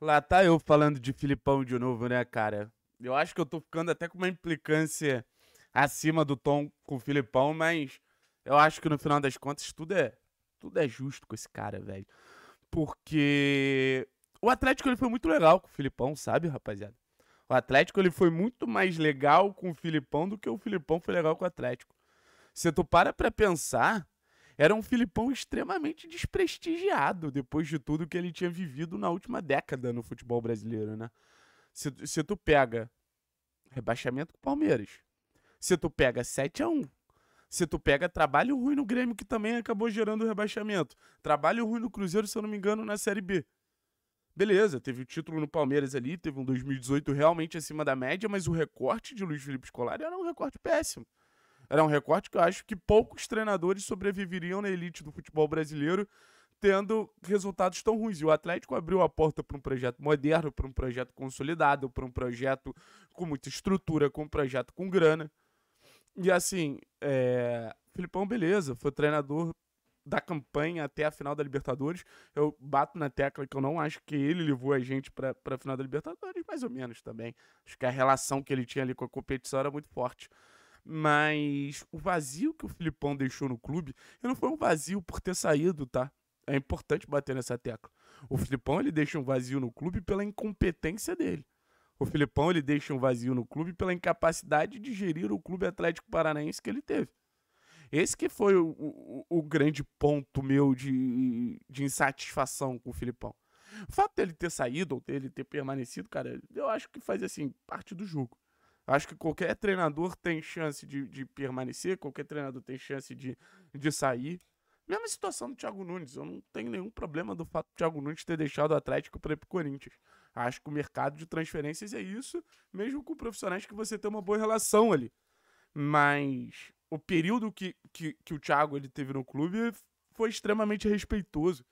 Lá tá eu falando de Filipão de novo, né, cara? Eu acho que eu tô ficando até com uma implicância acima do tom com o Filipão, mas eu acho que no final das contas tudo é tudo é justo com esse cara, velho. Porque o Atlético ele foi muito legal com o Filipão, sabe, rapaziada? O Atlético ele foi muito mais legal com o Filipão do que o Filipão foi legal com o Atlético. Se tu para pra pensar, era um Filipão extremamente desprestigiado depois de tudo que ele tinha vivido na última década no futebol brasileiro, né? Se, se tu pega rebaixamento com o Palmeiras, se tu pega 7 a 1 se tu pega trabalho ruim no Grêmio, que também acabou gerando rebaixamento, trabalho ruim no Cruzeiro, se eu não me engano, na Série B. Beleza, teve o título no Palmeiras ali, teve um 2018 realmente acima da média, mas o recorte de Luiz Felipe Scolari era um recorte péssimo. Era um recorte que eu acho que poucos treinadores sobreviveriam na elite do futebol brasileiro tendo resultados tão ruins. E o Atlético abriu a porta para um projeto moderno, para um projeto consolidado, para um projeto com muita estrutura, com um projeto com grana. E assim, é... Filipão, beleza, foi treinador da campanha até a final da Libertadores. Eu bato na tecla que eu não acho que ele levou a gente para a final da Libertadores, mais ou menos também. Acho que a relação que ele tinha ali com a competição era muito forte. Mas o vazio que o Filipão deixou no clube, ele não foi um vazio por ter saído, tá? É importante bater nessa tecla. O Filipão, ele deixa um vazio no clube pela incompetência dele. O Filipão, ele deixa um vazio no clube pela incapacidade de gerir o clube atlético paranaense que ele teve. Esse que foi o, o, o grande ponto meu de, de insatisfação com o Filipão. O fato dele ter saído ou dele ter permanecido, cara, eu acho que faz assim, parte do jogo. Acho que qualquer treinador tem chance de, de permanecer, qualquer treinador tem chance de, de sair. Mesma situação do Thiago Nunes. Eu não tenho nenhum problema do fato do Thiago Nunes ter deixado o Atlético para ir pro Corinthians. Acho que o mercado de transferências é isso, mesmo com profissionais que você tem uma boa relação ali. Mas o período que, que, que o Thiago ele teve no clube foi extremamente respeitoso.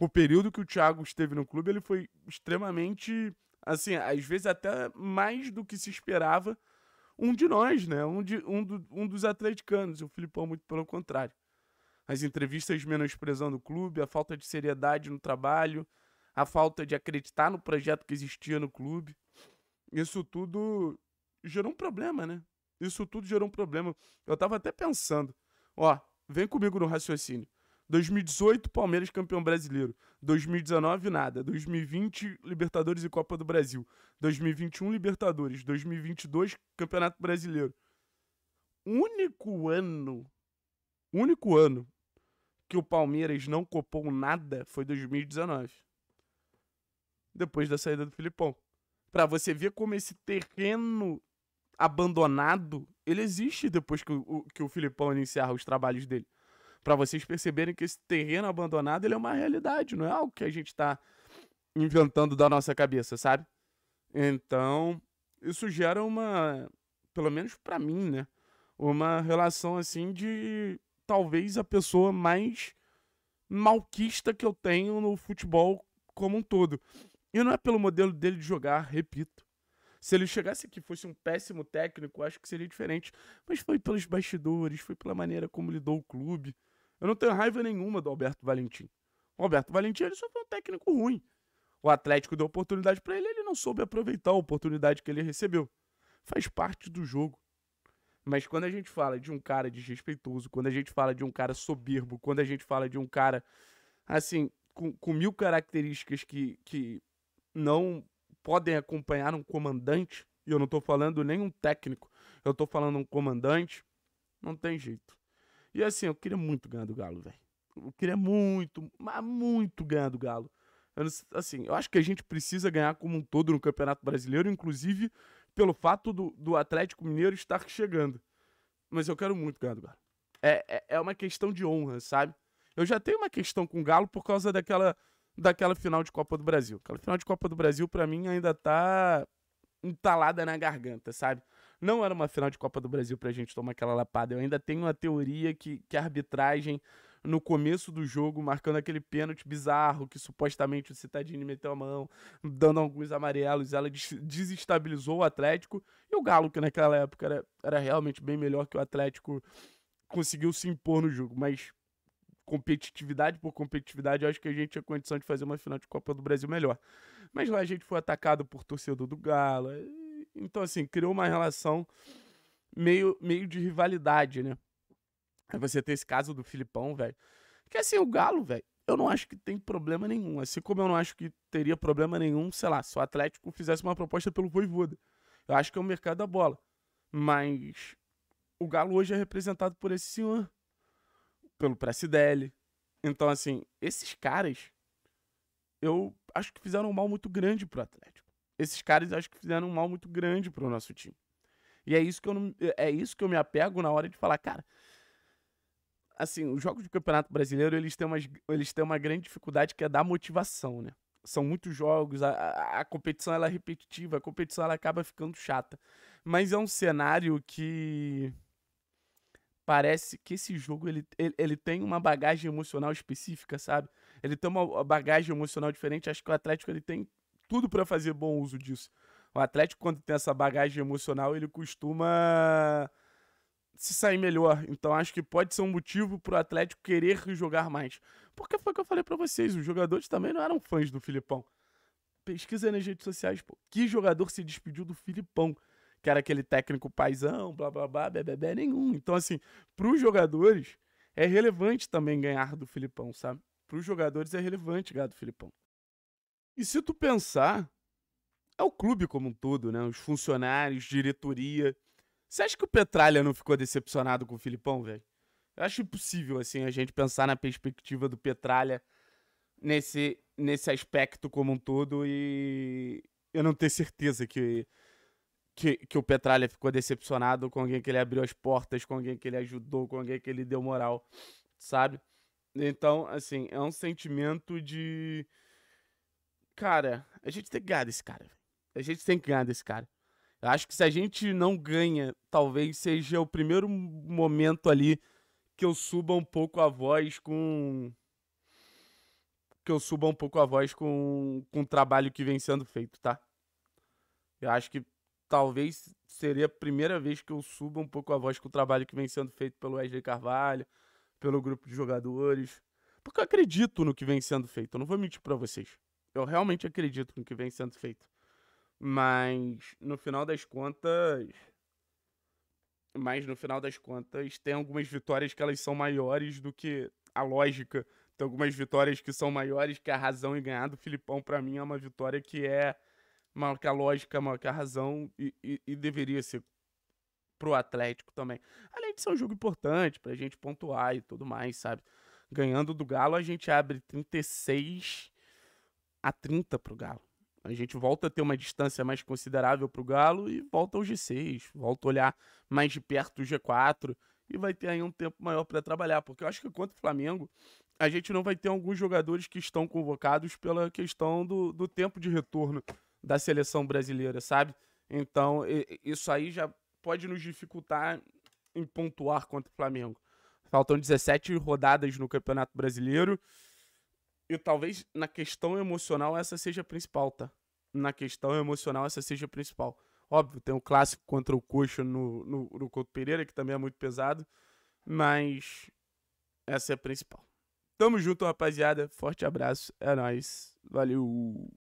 O período que o Thiago esteve no clube ele foi extremamente assim, às vezes até mais do que se esperava, um de nós, né? Um, de, um, do, um dos atleticanos, o Filipão muito pelo contrário. As entrevistas menosprezando o clube, a falta de seriedade no trabalho, a falta de acreditar no projeto que existia no clube. Isso tudo gerou um problema, né? Isso tudo gerou um problema. Eu tava até pensando, ó, vem comigo no raciocínio. 2018, Palmeiras campeão brasileiro. 2019, nada. 2020, Libertadores e Copa do Brasil. 2021, Libertadores. 2022, Campeonato Brasileiro. Único ano, único ano que o Palmeiras não copou nada foi 2019. Depois da saída do Filipão. Para você ver como esse terreno abandonado, ele existe depois que o, que o Filipão iniciar os trabalhos dele para vocês perceberem que esse terreno abandonado ele é uma realidade, não é algo que a gente está inventando da nossa cabeça, sabe? Então, isso gera uma, pelo menos para mim, né, uma relação assim de talvez a pessoa mais malquista que eu tenho no futebol como um todo. E não é pelo modelo dele de jogar, repito. Se ele chegasse aqui fosse um péssimo técnico, acho que seria diferente. Mas foi pelos bastidores, foi pela maneira como lidou o clube. Eu não tenho raiva nenhuma do Alberto Valentim. O Alberto Valentim ele só foi um técnico ruim. O Atlético deu oportunidade para ele, ele não soube aproveitar a oportunidade que ele recebeu. Faz parte do jogo. Mas quando a gente fala de um cara desrespeitoso, quando a gente fala de um cara soberbo, quando a gente fala de um cara, assim, com, com mil características que, que não podem acompanhar um comandante, e eu não estou falando nem um técnico, eu estou falando um comandante, não tem jeito. E assim, eu queria muito ganhar do Galo, velho. Eu queria muito, mas muito ganhar do Galo. Eu não, assim, eu acho que a gente precisa ganhar como um todo no Campeonato Brasileiro, inclusive pelo fato do, do Atlético Mineiro estar chegando. Mas eu quero muito ganhar do Galo. É, é, é uma questão de honra, sabe? Eu já tenho uma questão com o Galo por causa daquela, daquela final de Copa do Brasil. Aquela final de Copa do Brasil, para mim, ainda tá entalada na garganta, sabe? Não era uma final de Copa do Brasil pra gente tomar aquela lapada. Eu ainda tenho uma teoria que, que a arbitragem, no começo do jogo, marcando aquele pênalti bizarro que supostamente o Citadini meteu a mão, dando alguns amarelos, ela des desestabilizou o Atlético. E o Galo, que naquela época era, era realmente bem melhor que o Atlético, conseguiu se impor no jogo. Mas competitividade por competitividade, eu acho que a gente tinha condição de fazer uma final de Copa do Brasil melhor. Mas lá a gente foi atacado por torcedor do Galo. Então, assim, criou uma relação meio, meio de rivalidade, né? Aí você tem esse caso do Filipão, velho. Que assim, o Galo, velho, eu não acho que tem problema nenhum. Assim como eu não acho que teria problema nenhum, sei lá, se o Atlético fizesse uma proposta pelo Voivoda. Eu acho que é o mercado da bola. Mas o Galo hoje é representado por esse senhor, pelo Pracidelli. Então, assim, esses caras, eu acho que fizeram um mal muito grande pro Atlético. Esses caras acho que fizeram um mal muito grande pro nosso time. E é isso que eu não, é isso que eu me apego na hora de falar, cara. Assim, os jogos de Campeonato Brasileiro, eles têm, uma eles têm uma grande dificuldade que é da motivação, né? São muitos jogos, a, a, a competição ela é repetitiva, a competição ela acaba ficando chata. Mas é um cenário que parece que esse jogo ele, ele, ele, tem uma bagagem emocional específica, sabe? Ele tem uma bagagem emocional diferente. Acho que o Atlético ele tem tudo para fazer bom uso disso. O Atlético, quando tem essa bagagem emocional, ele costuma se sair melhor. Então acho que pode ser um motivo pro Atlético querer jogar mais. Porque foi o que eu falei para vocês, os jogadores também não eram fãs do Filipão. Pesquisa nas redes sociais, pô. Que jogador se despediu do Filipão? Que era aquele técnico paisão, blá blá blá, bebê nenhum. Então, assim, pros jogadores é relevante também ganhar do Filipão, sabe? Pros jogadores é relevante ganhar do Filipão. E se tu pensar, é o clube como um todo, né? Os funcionários, diretoria. Você acha que o Petralha não ficou decepcionado com o Filipão, velho? Eu acho impossível, assim, a gente pensar na perspectiva do Petralha nesse, nesse aspecto como um todo e eu não ter certeza que, que, que o Petralha ficou decepcionado com alguém que ele abriu as portas, com alguém que ele ajudou, com alguém que ele deu moral, sabe? Então, assim, é um sentimento de Cara, a gente tem que ganhar desse cara. A gente tem que ganhar desse cara. Eu acho que se a gente não ganha, talvez seja o primeiro momento ali que eu suba um pouco a voz com. Que eu suba um pouco a voz com, com o trabalho que vem sendo feito, tá? Eu acho que talvez seria a primeira vez que eu suba um pouco a voz com o trabalho que vem sendo feito pelo Wesley Carvalho, pelo grupo de jogadores. Porque eu acredito no que vem sendo feito, eu não vou mentir para vocês. Eu realmente acredito no que vem sendo feito. Mas no final das contas. Mas no final das contas, tem algumas vitórias que elas são maiores do que a lógica. Tem algumas vitórias que são maiores que a razão e ganhar do Filipão, para mim, é uma vitória que é maior que a lógica, maior que a razão e, e, e deveria ser pro Atlético também. Além de ser um jogo importante pra gente pontuar e tudo mais, sabe? Ganhando do Galo, a gente abre 36 a 30 para o Galo. A gente volta a ter uma distância mais considerável para o Galo e volta ao G6, volta a olhar mais de perto o G4 e vai ter aí um tempo maior para trabalhar, porque eu acho que contra o Flamengo a gente não vai ter alguns jogadores que estão convocados pela questão do, do tempo de retorno da seleção brasileira, sabe? Então isso aí já pode nos dificultar em pontuar contra o Flamengo. Faltam 17 rodadas no Campeonato Brasileiro e talvez na questão emocional essa seja a principal, tá? Na questão emocional essa seja a principal. Óbvio, tem o um clássico contra o Coxa no, no, no Couto Pereira, que também é muito pesado, mas essa é a principal. Tamo junto, rapaziada. Forte abraço. É nóis. Valeu.